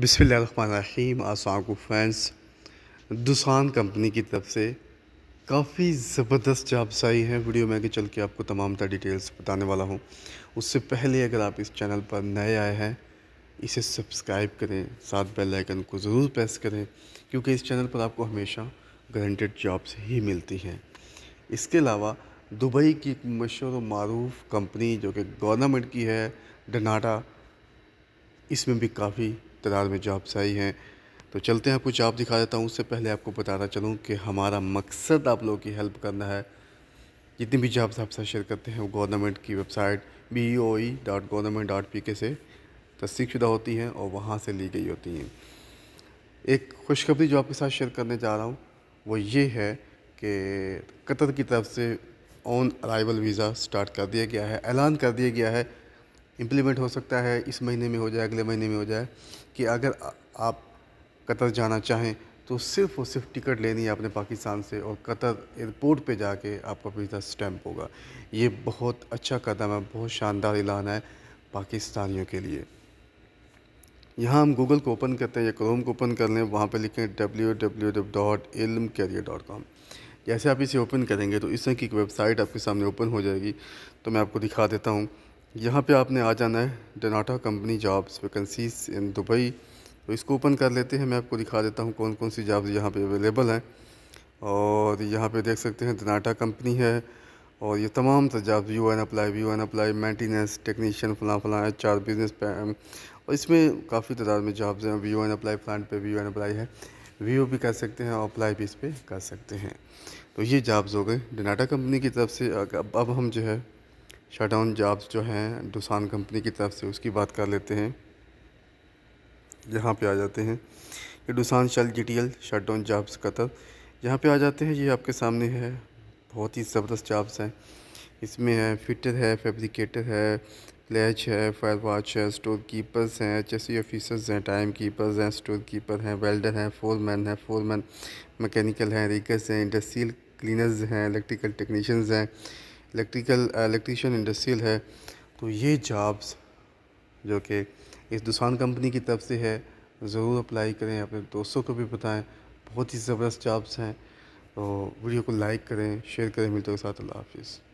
बिसमीम आसाकु friends दुसान company की तरफ से काफ़ी ज़बरदस्त जॉब्स आई हैं वीडियो में आगे चल के आपको तमाम तरह डिटेल्स बताने वाला हूँ उससे पहले अगर आप इस चैनल पर नए आए हैं इसे सब्सक्राइब करें साथ बेल आइकन को ज़रूर प्रेस करें क्योंकि इस चैनल पर आपको हमेशा गारंटेड जॉब्स ही मिलती हैं इसके अलावा दुबई की एक मशहूर मरूफ कंपनी जो कि गवर्नमेंट की है डनाटा इसमें भी काफ़ी तादाद में जॉब्स आई हैं तो चलते हैं आपको जॉब दिखा देता हूँ उससे पहले आपको बताना चलूँ कि हमारा मकसद आप लोगों की हेल्प करना है जितनी भी जॉब्स आप शेयर करते हैं वो गवर्नमेंट की website B O E dot government dot P K से तस्दीक शुदा होती हैं और वहाँ से ली गई होती हैं एक खुशखबरी जो आपके साथ शेयर करने जा रहा हूँ वो ये है कि कतर की तरफ से ऑन अराइवल वीज़ा स्टार्ट कर दिया गया है ऐलान कर दिया गया है इम्प्लीमेंट हो सकता है इस महीने में हो जाए अगले महीने में हो जाए कि अगर आप कतर जाना चाहें तो सिर्फ और सिर्फ टिकट लेनी है आपने पाकिस्तान से और कतर एयरपोर्ट पे जाके आपका वीज़ा स्टैम्प होगा ये बहुत अच्छा कदम है बहुत शानदार ऐलान है पाकिस्तानियों के लिए यहाँ हम गूगल को ओपन करते हैं या क्रोम को ओपन कर लें वहाँ पर लिखें W W W dot Ilm career dot जैसे आप इसे ओपन करेंगे तो इस तरह की एक वेबसाइट आपके सामने ओपन हो जाएगी तो मैं आपको दिखा देता हूँ यहाँ पे आपने आ जाना है dnata company jobs vacancies in Dubai तो इसको ओपन कर लेते हैं मैं आपको दिखा देता हूँ कौन कौन सी जॉब्स यहाँ पे अवेलेबल हैं और यहाँ पे देख सकते हैं डनाटा कंपनी है और ये तमाम jobs view and apply view and apply maintenance technician फ़लाँ फ़लाँ एच आर बिजनेस और इसमें काफ़ी तादाद में जॉब्स हैं वी एन अप्लाई प्लांट पे वी एन अप्लाई है वी भी कर सकते हैं और अप्लाई भी इस पर कर सकते हैं तो ये जॉब्स हो गए डनाटा कंपनी की तरफ से अब हम जो है शटडाउन जॉब्स जो हैं डुसान कंपनी की तरफ से उसकी बात कर लेते हैं यहाँ पे आ जाते हैं ये डुसान शल G T L shut down jobs Qatar यहाँ पे आ जाते हैं ये आपके सामने है बहुत ही ज़बरदस्त जॉब्स हैं इसमें है फिटर है फैब्रिकेटर है फ्लैच है फायर वॉच है स्टोर कीपर्स हैं चेसी ऑफिसर्स हैं टाइम कीपर्स हैं स्टोर कीपर हैं वेल्डर हैं फोरमैन हैं फोरमैन मैकेनिकल हैं रिगर्स हैं इंडस्ट्रियल क्लीनर्स हैं इलेक्ट्रिकल टेक्नीशियंस हैं इलेक्ट्रिकल इलेक्ट्रीशियन इंडस्ट्रियल है तो ये जॉब्स जो कि इस दुसान कंपनी की तरफ से है ज़रूर अप्लाई करें अपने दोस्तों को भी बताएं बहुत ही ज़बरदस्त जॉब्स हैं तो वीडियो को लाइक करें शेयर करें मिलते के साथ अल्लाह हाफिज़